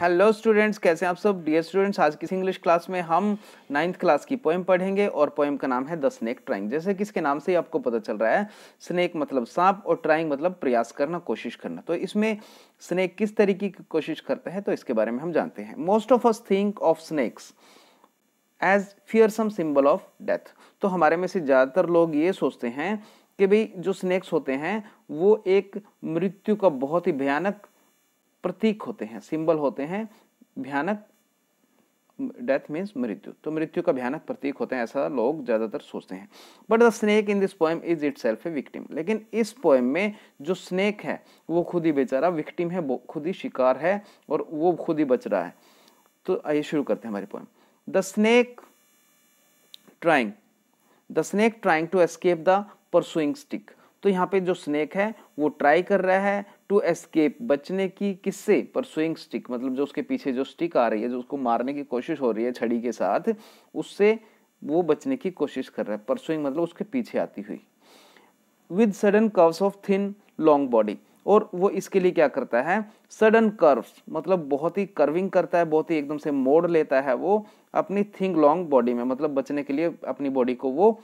hello students कैसे हैं आप सब डियर स्टूडेंट्स आज की इंग्लिश क्लास में हम नाइन्थ क्लास की पोएम पढ़ेंगे और पोएम का नाम है द स्नेक ट्राइंग जैसे कि इसके नाम से ही आपको पता चल रहा है स्नेक मतलब सांप और ट्राइंग मतलब प्रयास करना कोशिश करना तो इसमें स्नेक किस तरीके की कोशिश करता है तो इसके बारे में हम जानते हैं most of us think of snakes as fearsome symbol of death तो हमारे में से ज़्यादातर लोग ये सोचते हैं कि भाई जो स्नेक्स होते हैं वो एक मृत्यु का बहुत ही भयानक प्रतीक होते हैं सिंबल होते हैं भयानक डेथ मीन्स मृत्यु तो मृत्यु का भयानक प्रतीक होते हैं ऐसा लोग ज़्यादातर सोचते हैं but the snake in this poem is itself a victim लेकिन इस पोएम में जो स्नेक है वो खुद ही बेचारा विक्टिम है खुद ही शिकार है और वो खुद ही बच रहा है तो आइए शुरू करते हैं हमारी poem the snake trying the snake trying to escape the pursuing stick तो यहाँ पे जो स्नेक है वो ट्राई कर रहा है टू एस्केप बचने की किससे पर स्विंग स्टिक मतलब जो उसके पीछे जो स्टिक आ रही है जो उसको मारने की कोशिश हो रही है छड़ी के साथ उससे वो बचने की कोशिश कर रहा है पर स्विंग मतलब उसके पीछे आती हुई with sudden curves of thin long body और वो इसके लिए क्या करता है सडन कर्व्स मतलब बहुत ही कर्विंग करता है बहुत ही एकदम से मोड़ लेता है वो अपनी थिंग लॉन्ग बॉडी में मतलब बचने के लिए अपनी बॉडी को वो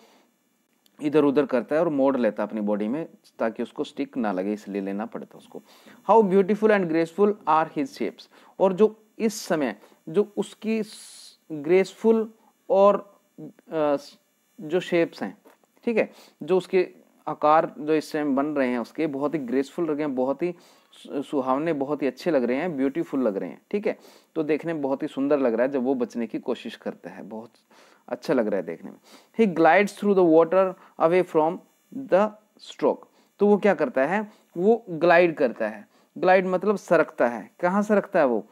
इधर उधर करता है और मोड़ लेता है अपनी बॉडी में ताकि उसको स्टिक ना लगे इसलिए लेना पड़ता उसको how beautiful and graceful are his shapes और जो इस समय जो उसकी ग्रेसफुल और जो शेप्स हैं ठीक है जो उसके आकार जो इस समय बन रहे हैं उसके बहुत ही ग्रेसफुल लगे हैं बहुत ही सुहावने बहुत ही अच्छे लग रहे हैं ब्यूटीफुल लग रहे हैं ठीक है तो देखने में बहुत ही सुंदर लग रहा है जब वो बचने की कोशिश करता है बहुत अच्छा लग रहा है देखने में ही glides through the water away from the stroke तो वो क्या करता है वो ग्लाइड करता है ग्लाइड मतलब सरकता है कहाँ सरकता है वो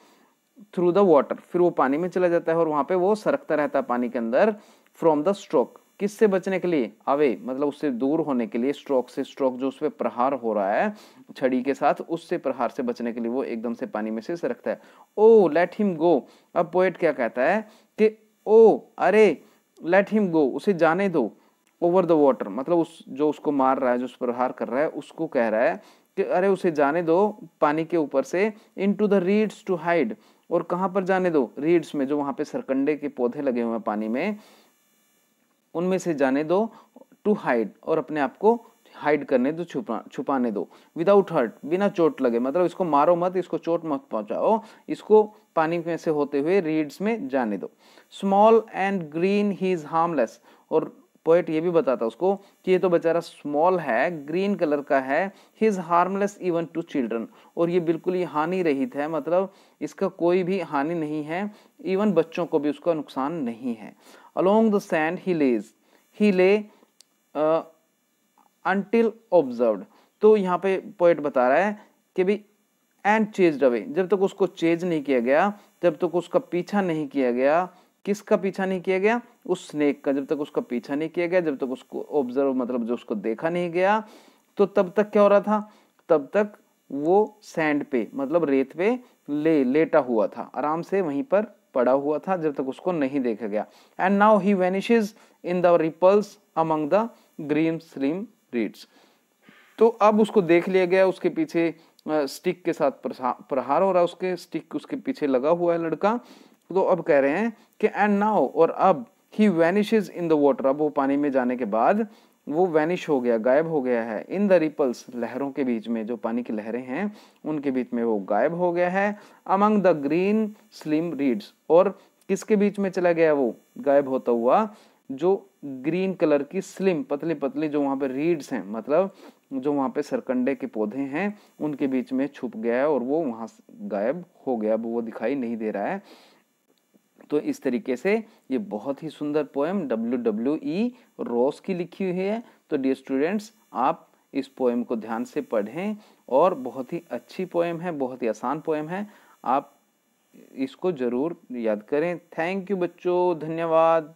थ्रू द वॉटर फिर वो पानी में चला जाता है और वहाँ पे वो सरकता रहता है पानी के अंदर फ्रॉम द स्ट्रोक किससे बचने के लिए अवे मतलब उससे दूर होने के लिए स्ट्रोक से स्ट्रोक जो उस पर प्रहार हो रहा है छड़ी के साथ उससे प्रहार से बचने के लिए वो एकदम से पानी में से सरकता है ओ लेट हिम गो अब पोएट क्या कहता है कि ओ oh, अरे लेट हिम गो उसे जाने दो ओवर द वाटर मतलब उस जो उसको मार रहा है जो उस पर हार कर रहा है उसको कह रहा है कि अरे उसे जाने दो पानी के ऊपर से into the reeds to hide और कहाँ पर जाने दो रीड्स में जो वहाँ पे सरकंडे के पौधे लगे हुए हैं पानी में उनमें से जाने दो टू हाइड और अपने आप को हाइड करने दो छुपा छुपाने दो विदाउट हर्ट बिना चोट लगे मतलब इसको मारो मत इसको चोट मत पहुंचाओ इसको पानी में से होते हुए रीड्स में जाने दो small and green he is harmless और पोएट ये भी बताता उसको कि ये तो बेचारा स्मॉल है ग्रीन कलर का है he is harmless even to children और ये बिल्कुल ही हानि रहित है मतलब इसका कोई भी हानि नहीं है इवन बच्चों को भी उसका नुकसान नहीं है along the sand he lays he lay until observed तो यहाँ पे पोइट बता रहा है कि भी एंड चेज अवे जब तक उसको चेज नहीं किया गया जब तक उसका पीछा नहीं किया गया किसका पीछा नहीं किया गया उस स्नेक का जब तक उसका पीछा नहीं किया गया जब तक उसको ऑब्जर्व मतलब जो उसको देखा नहीं गया तो तब तक क्या हो रहा था तब तक वो सैंड पे मतलब रेत पे ले लेटा हुआ था आराम से वहीं पर पड़ा हुआ था जब तक उसको नहीं देखा गया and now he vanishes in the ripples among the green slim reeds तो अब उसको देख लिया गया उसके पीछे स्टिक के साथ प्रहार हो रहा है उसके स्टिक उसके पीछे लगा हुआ है लड़का तो अब कह रहे हैं कि एंड नाउ और अब he vanishes in the water अब वो पानी में जाने के बाद वो वैनिश हो गया गायब हो गया है इन द रिपल्स लहरों के बीच में जो पानी की लहरें हैं उनके बीच में वो गायब हो गया है among the green slim reeds और किसके बीच में चला गया वो गायब होता हुआ जो ग्रीन कलर की स्लिम पतली पतली जो वहाँ पे रीड्स हैं मतलब जो वहाँ पे सरकंडे के पौधे हैं उनके बीच में छुप गया है और वो वहाँ गायब हो गया अब वो दिखाई नहीं दे रहा है तो इस तरीके से ये बहुत ही सुंदर poem W W E Ross की लिखी हुई है तो डियर स्टूडेंट्स आप इस पोएम को ध्यान से पढ़ें और बहुत ही अच्छी पोएम है बहुत ही आसान पोएम है आप इसको ज़रूर याद करें थैंक यू बच्चों धन्यवाद